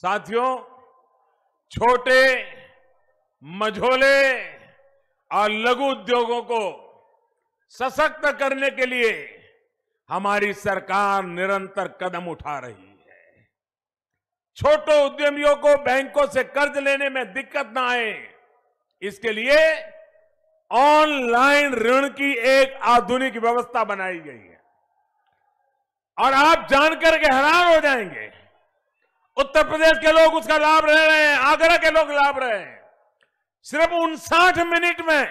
साथियों छोटे मझोले और लघु उद्योगों को सशक्त करने के लिए हमारी सरकार निरंतर कदम उठा रही है छोटे उद्यमियों को बैंकों से कर्ज लेने में दिक्कत ना आए इसके लिए ऑनलाइन ऋण की एक आधुनिक व्यवस्था बनाई गई है और आप जानकर के हैरान हो जाएंगे उत्तर प्रदेश के लोग उसका लाभ ले रहे हैं आगरा के लोग लाभ रहे हैं सिर्फ उनसाठ मिनट में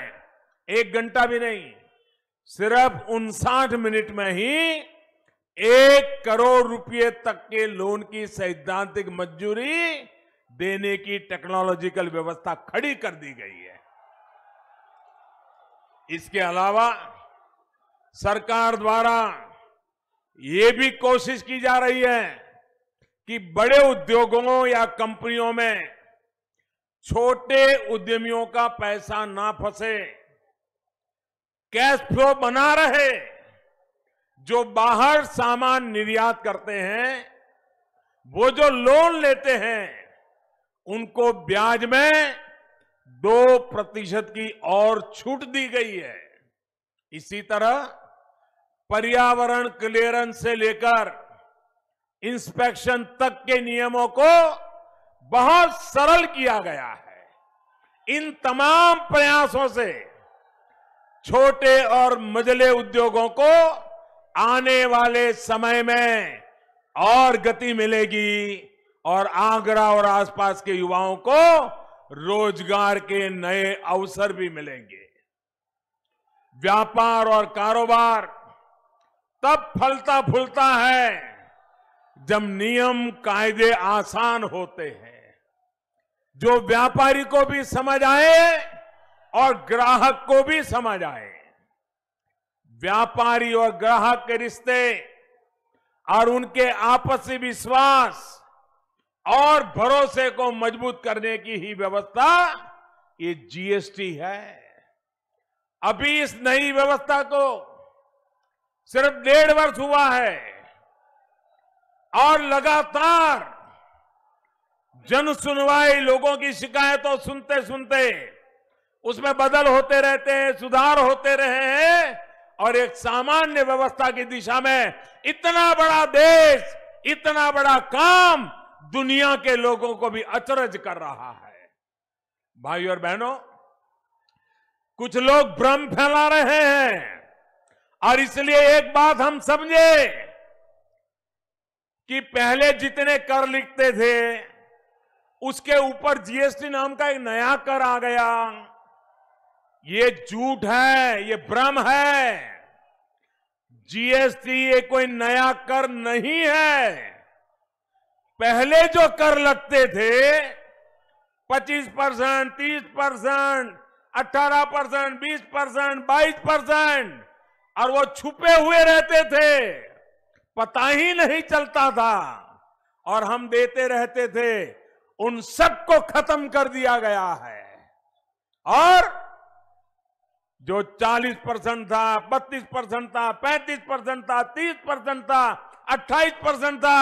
एक घंटा भी नहीं सिर्फ उनसाठ मिनट में ही एक करोड़ रुपए तक के लोन की सैद्धांतिक मंजूरी देने की टेक्नोलॉजिकल व्यवस्था खड़ी कर दी गई है इसके अलावा सरकार द्वारा ये भी कोशिश की जा रही है कि बड़े उद्योगों या कंपनियों में छोटे उद्यमियों का पैसा ना फंसे कैश फ्लो बना रहे जो बाहर सामान निर्यात करते हैं वो जो लोन लेते हैं उनको ब्याज में दो प्रतिशत की और छूट दी गई है इसी तरह पर्यावरण क्लियरेंस से लेकर इंस्पेक्शन तक के नियमों को बहुत सरल किया गया है इन तमाम प्रयासों से छोटे और मजले उद्योगों को आने वाले समय में और गति मिलेगी और आगरा और आसपास के युवाओं को रोजगार के नए अवसर भी मिलेंगे व्यापार और कारोबार तब फलता फूलता है जब नियम कायदे आसान होते हैं जो व्यापारी को भी समझ आए और ग्राहक को भी समझ आए व्यापारी और ग्राहक के रिश्ते और उनके आपसी विश्वास और भरोसे को मजबूत करने की ही व्यवस्था ये जीएसटी है अभी इस नई व्यवस्था को सिर्फ डेढ़ वर्ष हुआ है और लगातार जन सुनवाई लोगों की शिकायतों सुनते सुनते उसमें बदल होते रहते हैं सुधार होते रहे हैं और एक सामान्य व्यवस्था की दिशा में इतना बड़ा देश इतना बड़ा काम दुनिया के लोगों को भी अचरज कर रहा है भाई और बहनों कुछ लोग भ्रम फैला रहे हैं और इसलिए एक बात हम समझे कि पहले जितने कर लिखते थे उसके ऊपर जीएसटी नाम का एक नया कर आ गया ये झूठ है ये भ्रम है जीएसटी ये कोई नया कर नहीं है पहले जो कर लगते थे 25 परसेंट तीस परसेंट अट्ठारह परसेंट बीस परसेंट बाईस परसेंट और वो छुपे हुए रहते थे पता ही नहीं चलता था और हम देते रहते थे उन सबको खत्म कर दिया गया है और जो 40 परसेंट था 32 परसेंट था 35 परसेंट था 30 परसेंट था 28 परसेंट था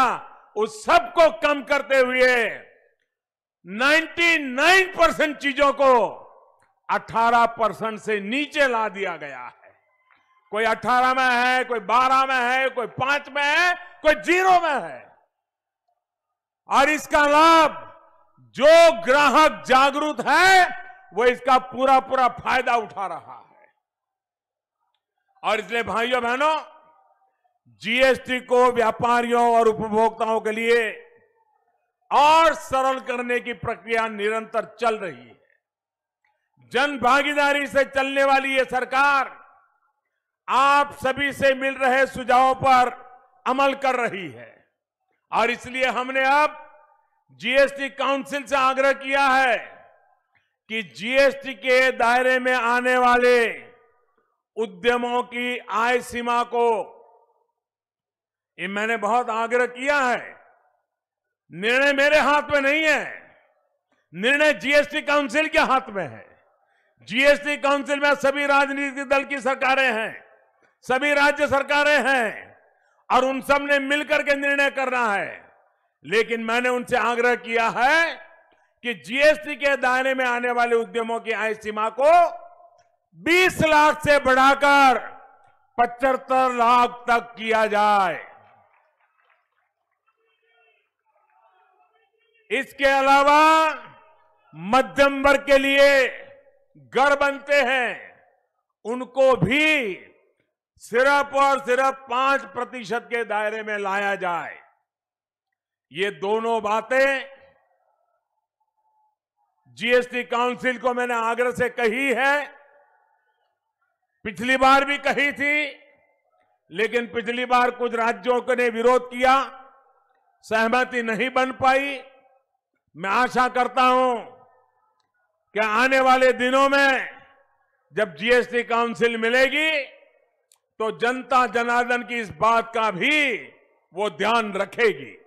उस सबको कम करते हुए 99 परसेंट चीजों को 18 परसेंट से नीचे ला दिया गया है कोई अट्ठारह में है कोई बारह में है कोई पांच में है कोई जीरो में है और इसका लाभ जो ग्राहक जागरूक है वो इसका पूरा पूरा फायदा उठा रहा है और इसलिए भाइयों बहनों जीएसटी को व्यापारियों और उपभोक्ताओं के लिए और सरल करने की प्रक्रिया निरंतर चल रही है जन भागीदारी से चलने वाली ये सरकार आप सभी से मिल रहे सुझावों पर अमल कर रही है और इसलिए हमने अब जीएसटी काउंसिल से आग्रह किया है कि जीएसटी के दायरे में आने वाले उद्यमों की आय सीमा को ये मैंने बहुत आग्रह किया है निर्णय मेरे हाथ में नहीं है निर्णय जीएसटी काउंसिल के हाथ में है जीएसटी काउंसिल में सभी राजनीतिक दल की सरकारें हैं सभी राज्य सरकारें हैं और उन सब ने मिलकर के निर्णय करना है लेकिन मैंने उनसे आग्रह किया है कि जीएसटी के दायरे में आने वाले उद्यमों की आय सीमा को 20 लाख से बढ़ाकर पचहत्तर लाख तक किया जाए इसके अलावा मध्यम वर्ग के लिए घर बनते हैं उनको भी सिर्फ और सिर्फ पांच प्रतिशत के दायरे में लाया जाए ये दोनों बातें जीएसटी काउंसिल को मैंने आग्रह से कही है पिछली बार भी कही थी लेकिन पिछली बार कुछ राज्यों ने विरोध किया सहमति नहीं बन पाई मैं आशा करता हूं कि आने वाले दिनों में जब जीएसटी काउंसिल मिलेगी तो जनता जनार्दन की इस बात का भी वो ध्यान रखेगी